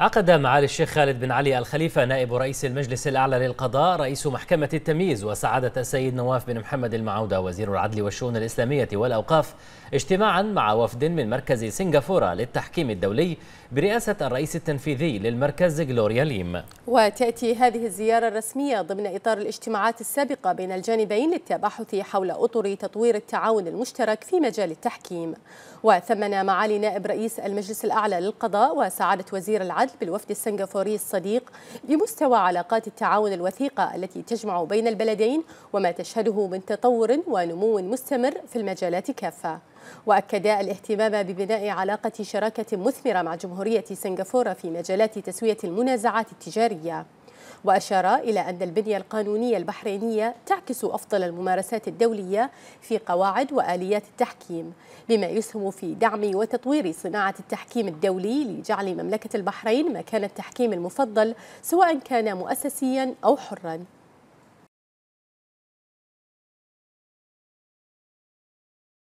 عقد معالي الشيخ خالد بن علي الخليفة نائب رئيس المجلس الأعلى للقضاء رئيس محكمة التمييز وسعادة السيد نواف بن محمد المعودة وزير العدل والشؤون الإسلامية والأوقاف اجتماعا مع وفد من مركز سنغافورة للتحكيم الدولي برئاسة الرئيس التنفيذي للمركز غلوريا ليم وتأتي هذه الزيارة الرسمية ضمن إطار الاجتماعات السابقة بين الجانبين للتباحث حول أطر تطوير التعاون المشترك في مجال التحكيم وثمن معالي نائب رئيس المجلس الأعلى للقضاء وسعادة وزير العدل بالوفد السنغافوري الصديق بمستوى علاقات التعاون الوثيقة التي تجمع بين البلدين وما تشهده من تطور ونمو مستمر في المجالات كافة وأكدا الاهتمام ببناء علاقة شراكة مثمرة مع جمهورية سنغافورة في مجالات تسوية المنازعات التجارية وأشار إلى أن البنية القانونية البحرينية تعكس أفضل الممارسات الدولية في قواعد وآليات التحكيم بما يسهم في دعم وتطوير صناعة التحكيم الدولي لجعل مملكة البحرين مكان التحكيم المفضل سواء كان مؤسسيا أو حرا